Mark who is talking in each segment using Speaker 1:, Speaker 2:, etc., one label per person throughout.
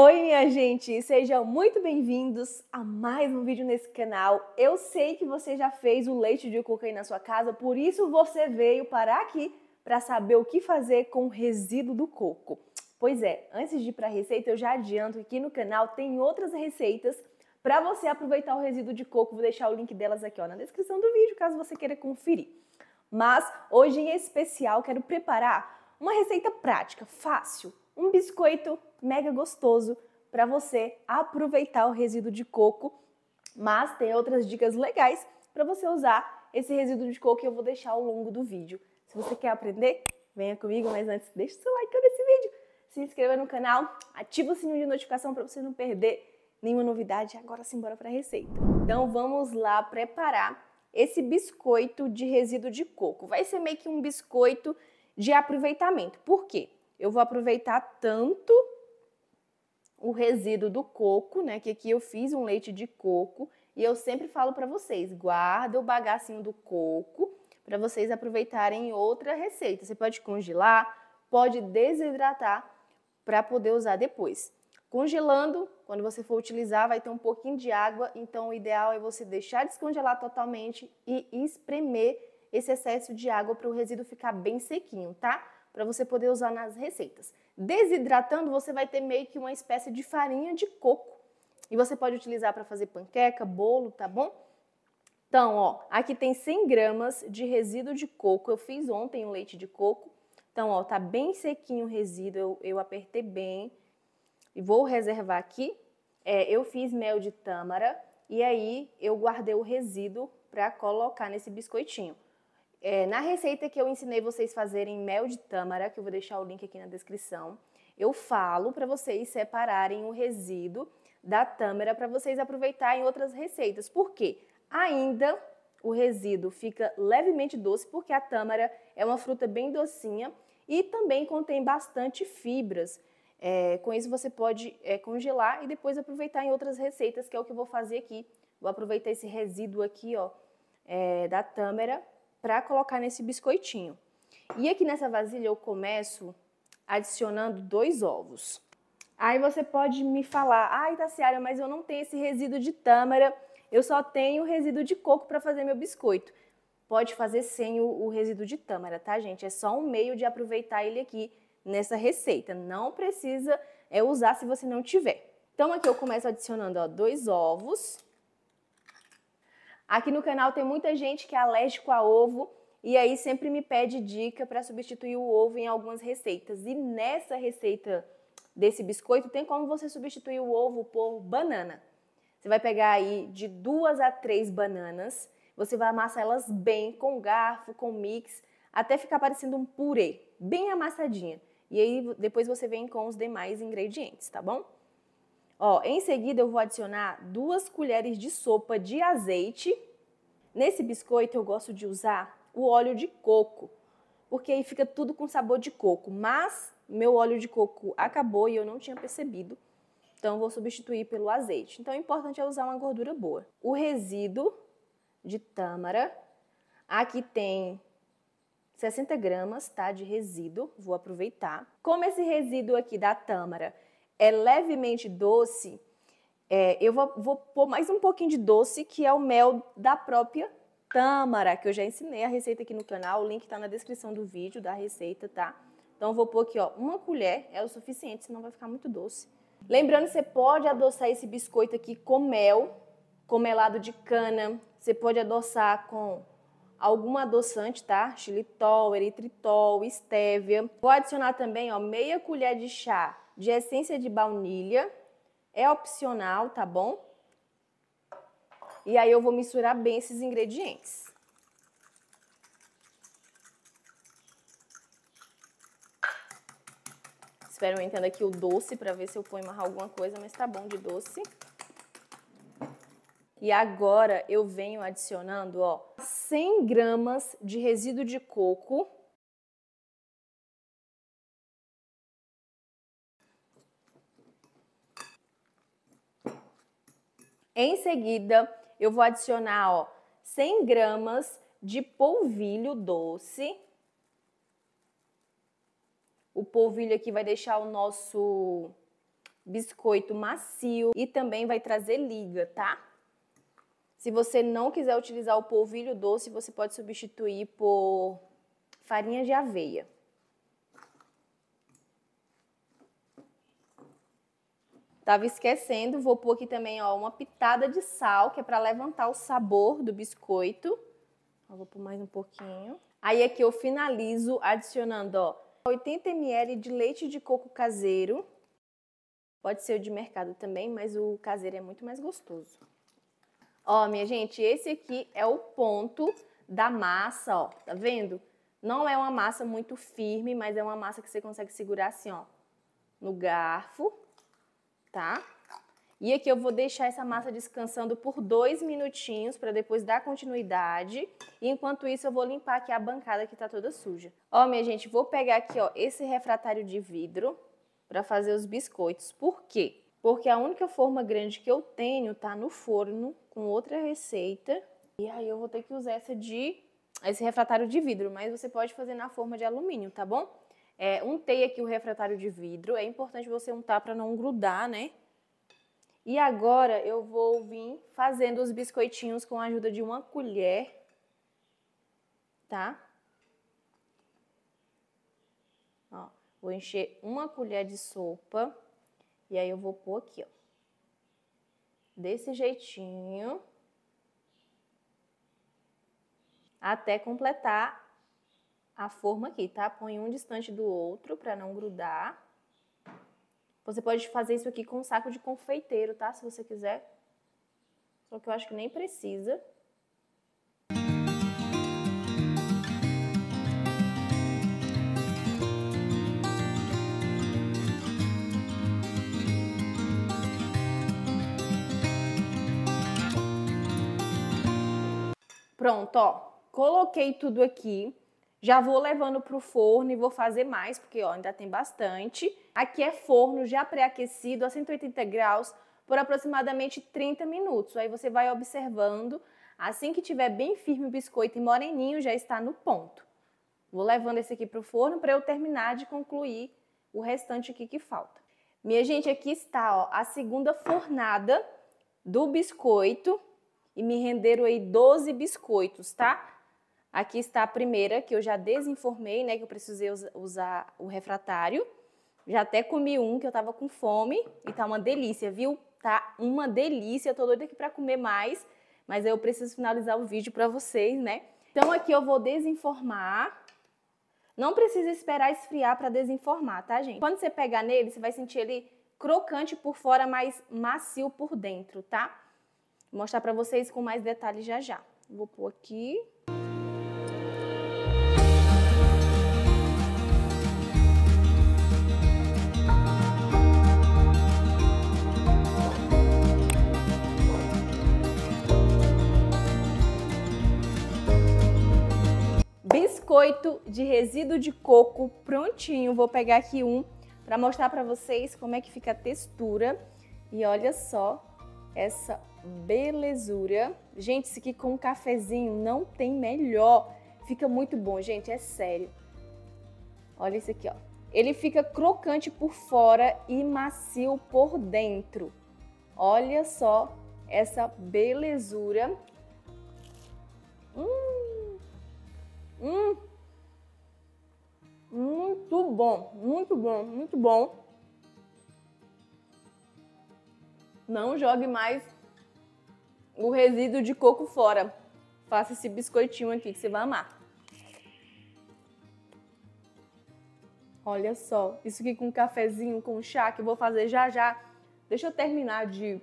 Speaker 1: Oi, minha gente! Sejam muito bem-vindos a mais um vídeo nesse canal. Eu sei que você já fez o leite de coco aí na sua casa, por isso você veio parar aqui para saber o que fazer com o resíduo do coco. Pois é, antes de ir para a receita, eu já adianto que aqui no canal tem outras receitas para você aproveitar o resíduo de coco. Vou deixar o link delas aqui ó, na descrição do vídeo, caso você queira conferir. Mas hoje em especial quero preparar uma receita prática, fácil, um biscoito mega gostoso para você aproveitar o resíduo de coco. Mas tem outras dicas legais para você usar esse resíduo de coco que eu vou deixar ao longo do vídeo. Se você quer aprender, venha comigo, mas antes deixa o seu like nesse vídeo, se inscreva no canal, ativa o sininho de notificação para você não perder nenhuma novidade. Agora sim, bora para a receita. Então vamos lá preparar esse biscoito de resíduo de coco. Vai ser meio que um biscoito de aproveitamento. Por quê? eu vou aproveitar tanto o resíduo do coco, né? Que aqui eu fiz um leite de coco e eu sempre falo para vocês, guarda o bagacinho do coco para vocês aproveitarem outra receita. Você pode congelar, pode desidratar para poder usar depois. Congelando, quando você for utilizar, vai ter um pouquinho de água, então o ideal é você deixar descongelar totalmente e espremer esse excesso de água para o resíduo ficar bem sequinho, tá? para você poder usar nas receitas. Desidratando, você vai ter meio que uma espécie de farinha de coco. E você pode utilizar para fazer panqueca, bolo, tá bom? Então, ó, aqui tem 100 gramas de resíduo de coco. Eu fiz ontem o um leite de coco. Então, ó, tá bem sequinho o resíduo, eu, eu apertei bem. E vou reservar aqui. É, eu fiz mel de tâmara e aí eu guardei o resíduo para colocar nesse biscoitinho. É, na receita que eu ensinei vocês fazerem mel de tâmara, que eu vou deixar o link aqui na descrição, eu falo para vocês separarem o resíduo da tâmara para vocês aproveitarem outras receitas. Por quê? Ainda o resíduo fica levemente doce porque a tâmara é uma fruta bem docinha e também contém bastante fibras. É, com isso você pode é, congelar e depois aproveitar em outras receitas, que é o que eu vou fazer aqui. Vou aproveitar esse resíduo aqui ó, é, da tâmara para colocar nesse biscoitinho. E aqui nessa vasilha eu começo adicionando dois ovos. Aí você pode me falar, ai Tassiara, mas eu não tenho esse resíduo de tâmara, eu só tenho resíduo de coco para fazer meu biscoito. Pode fazer sem o, o resíduo de tâmara, tá gente? É só um meio de aproveitar ele aqui nessa receita. Não precisa é, usar se você não tiver. Então aqui eu começo adicionando ó, dois ovos. Aqui no canal tem muita gente que é alérgico a ovo e aí sempre me pede dica para substituir o ovo em algumas receitas. E nessa receita desse biscoito tem como você substituir o ovo por banana. Você vai pegar aí de duas a três bananas, você vai amassar elas bem com garfo, com mix, até ficar parecendo um purê, bem amassadinha. E aí depois você vem com os demais ingredientes, tá bom? Ó, em seguida eu vou adicionar duas colheres de sopa de azeite. Nesse biscoito eu gosto de usar o óleo de coco, porque aí fica tudo com sabor de coco. Mas meu óleo de coco acabou e eu não tinha percebido, então vou substituir pelo azeite. Então o importante é usar uma gordura boa. O resíduo de tâmara, aqui tem 60 gramas tá, de resíduo, vou aproveitar. Como esse resíduo aqui da tâmara é levemente doce, é, eu vou, vou pôr mais um pouquinho de doce, que é o mel da própria tâmara, que eu já ensinei a receita aqui no canal. O link está na descrição do vídeo da receita, tá? Então, eu vou pôr aqui, ó, uma colher é o suficiente, senão vai ficar muito doce. Lembrando, você pode adoçar esse biscoito aqui com mel, com melado de cana. Você pode adoçar com algum adoçante, tá? Xilitol, eritritol, estévia. Vou adicionar também, ó, meia colher de chá de essência de baunilha. É opcional, tá bom? E aí eu vou misturar bem esses ingredientes. Experimentando aqui o doce para ver se eu ponho mais alguma coisa, mas tá bom de doce. E agora eu venho adicionando, ó, 100 gramas de resíduo de coco Em seguida, eu vou adicionar ó, 100 gramas de polvilho doce. O polvilho aqui vai deixar o nosso biscoito macio e também vai trazer liga, tá? Se você não quiser utilizar o polvilho doce, você pode substituir por farinha de aveia. Tava esquecendo, vou pôr aqui também, ó, uma pitada de sal, que é para levantar o sabor do biscoito. vou pôr mais um pouquinho. Aí aqui eu finalizo adicionando, ó, 80 ml de leite de coco caseiro. Pode ser o de mercado também, mas o caseiro é muito mais gostoso. Ó, minha gente, esse aqui é o ponto da massa, ó, tá vendo? Não é uma massa muito firme, mas é uma massa que você consegue segurar assim, ó, no garfo tá? E aqui eu vou deixar essa massa descansando por dois minutinhos para depois dar continuidade. E enquanto isso eu vou limpar aqui a bancada que está toda suja. Ó, minha gente, vou pegar aqui ó, esse refratário de vidro para fazer os biscoitos. Por quê? Porque a única forma grande que eu tenho tá no forno com outra receita. E aí eu vou ter que usar essa de esse refratário de vidro, mas você pode fazer na forma de alumínio, tá bom? É, untei aqui o refratário de vidro. É importante você untar para não grudar, né? E agora eu vou vir fazendo os biscoitinhos com a ajuda de uma colher, tá? Ó, vou encher uma colher de sopa e aí eu vou pôr aqui, ó. Desse jeitinho. Até completar a forma aqui, tá? Põe um distante do outro para não grudar. Você pode fazer isso aqui com um saco de confeiteiro, tá? Se você quiser. Só que eu acho que nem precisa. Pronto, ó. Coloquei tudo aqui. Já vou levando para o forno e vou fazer mais, porque ó, ainda tem bastante. Aqui é forno já pré-aquecido a 180 graus por aproximadamente 30 minutos. Aí você vai observando, assim que tiver bem firme o biscoito e moreninho, já está no ponto. Vou levando esse aqui para o forno para eu terminar de concluir o restante aqui que falta. Minha gente, aqui está ó, a segunda fornada do biscoito e me renderam aí 12 biscoitos, tá? Aqui está a primeira, que eu já desinformei, né, que eu precisei usar o refratário. Já até comi um, que eu estava com fome, e tá uma delícia, viu? Tá uma delícia, eu tô doida aqui para comer mais, mas eu preciso finalizar o vídeo para vocês, né? Então aqui eu vou desinformar. Não precisa esperar esfriar para desinformar, tá, gente? Quando você pegar nele, você vai sentir ele crocante por fora, mas macio por dentro, tá? Vou mostrar para vocês com mais detalhes já já. Vou pôr aqui. biscoito de resíduo de coco prontinho. Vou pegar aqui um para mostrar para vocês como é que fica a textura. E olha só essa belezura. Gente, isso aqui com um cafezinho não tem melhor. Fica muito bom, gente, é sério. Olha isso aqui, ó. Ele fica crocante por fora e macio por dentro. Olha só essa belezura. Hum! Hum! Muito bom, muito bom, muito bom. Não jogue mais o resíduo de coco fora. Faça esse biscoitinho aqui que você vai amar. Olha só, isso aqui com cafezinho, com chá que eu vou fazer já já. Deixa eu terminar de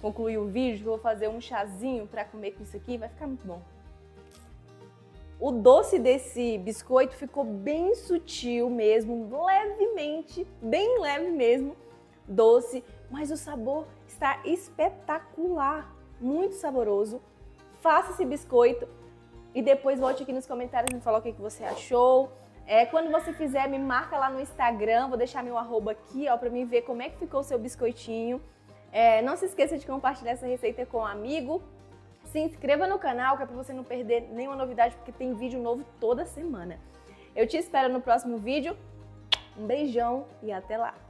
Speaker 1: concluir o vídeo, vou fazer um chazinho para comer com isso aqui, vai ficar muito bom. O doce desse biscoito ficou bem sutil mesmo, levemente, bem leve mesmo, doce, mas o sabor está espetacular, muito saboroso. Faça esse biscoito e depois volte aqui nos comentários e me fala o que, você achou. É, quando você fizer, me marca lá no Instagram, vou deixar meu arroba aqui, ó, para me ver como é que ficou o seu biscoitinho. É, não se esqueça de compartilhar essa receita com um amigo, se inscreva no canal que é para você não perder nenhuma novidade, porque tem vídeo novo toda semana. Eu te espero no próximo vídeo. Um beijão e até lá!